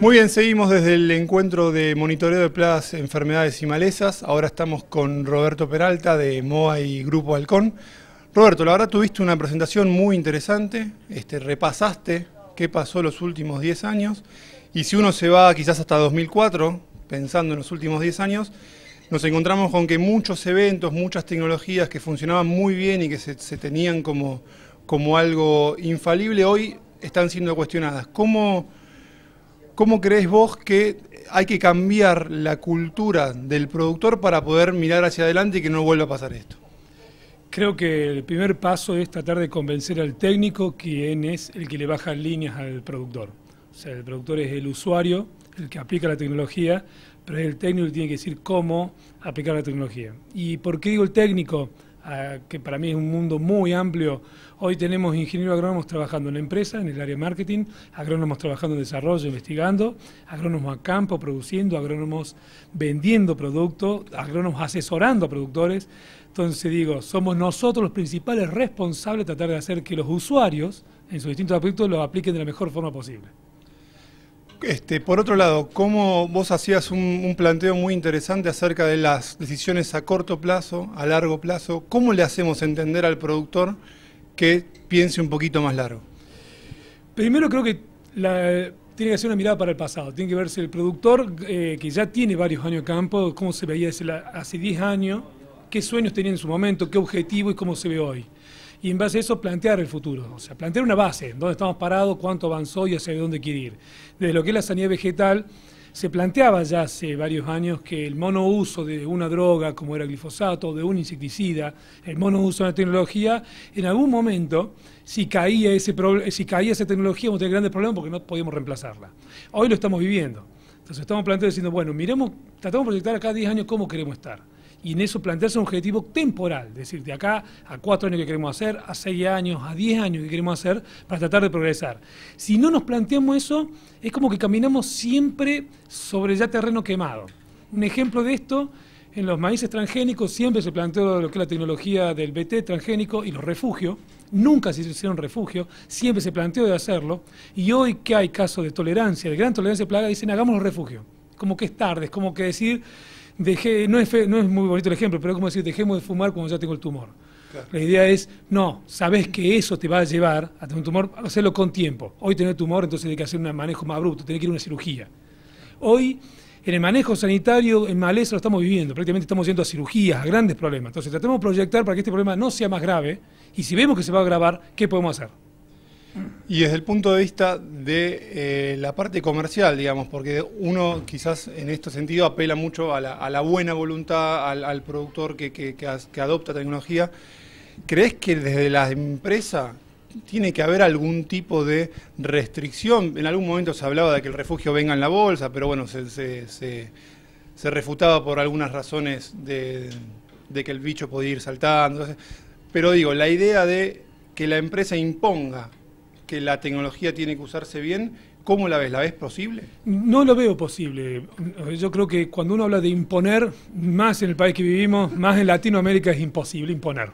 Muy bien, seguimos desde el encuentro de monitoreo de plagas, enfermedades y malezas. Ahora estamos con Roberto Peralta de MOA y Grupo Halcón. Roberto, la verdad tuviste una presentación muy interesante, este, repasaste qué pasó los últimos 10 años y si uno se va quizás hasta 2004, pensando en los últimos 10 años, nos encontramos con que muchos eventos, muchas tecnologías que funcionaban muy bien y que se, tenían como, como algo infalible, hoy están siendo cuestionadas. ¿Cómo ¿Cómo crees vos que hay que cambiar la cultura del productor para poder mirar hacia adelante y que no vuelva a pasar esto? Creo que el primer paso es tratar de convencer al técnico, quién es el que le baja líneas al productor. O sea, el productor es el usuario, el que aplica la tecnología, pero es el técnico que tiene que decir cómo aplicar la tecnología. ¿Y por qué digo el técnico? que para mí es un mundo muy amplio. Hoy tenemos ingenieros agrónomos trabajando en la empresa, en el área de marketing, agrónomos trabajando en desarrollo, investigando, agrónomos a campo produciendo, agrónomos vendiendo productos, agrónomos asesorando a productores. Entonces digo, somos nosotros los principales responsables de tratar de hacer que los usuarios, en sus distintos aspectos, los apliquen de la mejor forma posible. Este, por otro lado, ¿cómo vos hacías un, planteo muy interesante acerca de las decisiones a corto plazo, a largo plazo? ¿Cómo le hacemos entender al productor que piense un poquito más largo? Primero creo que tiene que ser una mirada para el pasado, tiene que verse el productor eh, que ya tiene varios años de campo, cómo se veía hace 10 años, qué sueños tenía en su momento, qué objetivo y cómo se ve hoy y en base a eso plantear el futuro, o sea, plantear una base, dónde estamos parados, cuánto avanzó y hacia dónde quiere ir. Desde lo que es la sanidad vegetal, se planteaba ya hace varios años que el monouso de una droga como era glifosato, de un insecticida, el monouso de una tecnología, en algún momento, si caía, ese si caía esa tecnología, vamos a tener grandes problemas porque no podíamos reemplazarla. Hoy lo estamos viviendo. Entonces estamos planteando diciendo, bueno, miremos, tratamos de proyectar acá 10 años cómo queremos estar y en eso plantearse un objetivo temporal, es decir, de acá a cuatro años que queremos hacer, a seis años, a diez años que queremos hacer, para tratar de progresar. Si no nos planteamos eso, es como que caminamos siempre sobre ya terreno quemado. Un ejemplo de esto, en los maíces transgénicos siempre se planteó lo que es la tecnología del BT transgénico y los refugios, nunca se hicieron refugios, siempre se planteó de hacerlo, y hoy que hay casos de tolerancia, de gran tolerancia de plaga, dicen hagamos los refugios. Como que es tarde, es como que decir dejé, no es, no es muy bonito el ejemplo, pero es como decir, dejemos de fumar cuando ya tengo el tumor. La idea es, no, sabes que eso te va a llevar a tener un tumor, hacerlo con tiempo. Hoy tener tumor, entonces hay que hacer un manejo más bruto, tiene que ir a una cirugía. Hoy, en el manejo sanitario, en maleza lo estamos viviendo, prácticamente estamos yendo a cirugías, a grandes problemas. Entonces, tratemos de proyectar para que este problema no sea más grave y si vemos que se va a agravar, ¿qué podemos hacer? Y desde el punto de vista de eh, la parte comercial, digamos, porque uno quizás en este sentido apela mucho a la, buena voluntad, al, productor que, que, adopta tecnología, ¿crees que desde la empresa tiene que haber algún tipo de restricción? En algún momento se hablaba de que el refugio venga en la bolsa, pero bueno, se, se, refutaba por algunas razones de, que el bicho podía ir saltando. pero digo, la idea de que la empresa imponga que la tecnología tiene que usarse bien. ¿Cómo la ves? ¿La ves posible? No lo veo posible. Yo creo que cuando uno habla de imponer, más en el país que vivimos, más en Latinoamérica es imposible imponer.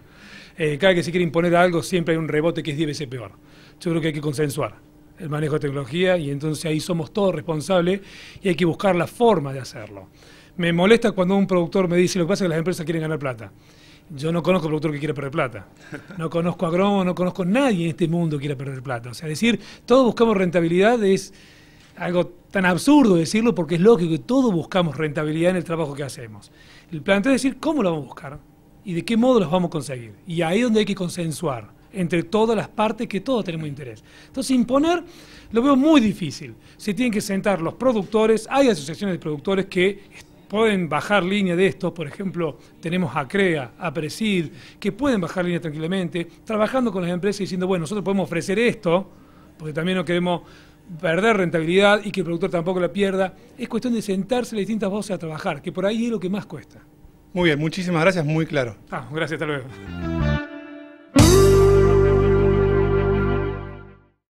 Eh, cada cada que se quiere imponer algo siempre hay un rebote que es 10 veces peor. Yo creo que hay que consensuar el manejo de tecnología y entonces ahí somos todos responsables y hay que buscar la forma de hacerlo. Me molesta cuando un productor me dice lo que pasa es que las empresas quieren ganar plata. Yo no conozco productor que quiera perder plata. No conozco a Gromo, no conozco nadie en este mundo que quiera perder plata. O sea, decir, todos buscamos rentabilidad es algo tan absurdo decirlo porque es lógico que todos buscamos rentabilidad en el trabajo que hacemos. El planteo es decir, ¿cómo lo vamos a buscar? ¿Y de qué modo lo vamos a conseguir? Y ahí es donde hay que consensuar entre todas las partes que todos tenemos interés. Entonces, imponer lo veo muy difícil. Se tienen que sentar los productores, hay asociaciones de productores que pueden bajar línea de esto, por ejemplo, tenemos a CREA, a Presid, que pueden bajar línea tranquilamente, trabajando con las empresas y diciendo, bueno, nosotros podemos ofrecer esto, porque también no queremos perder rentabilidad y que el productor tampoco la pierda. Es cuestión de sentarse las distintas voces a trabajar, que por ahí es lo que más cuesta. Muy bien, muchísimas gracias, muy claro. Ah, gracias, hasta luego.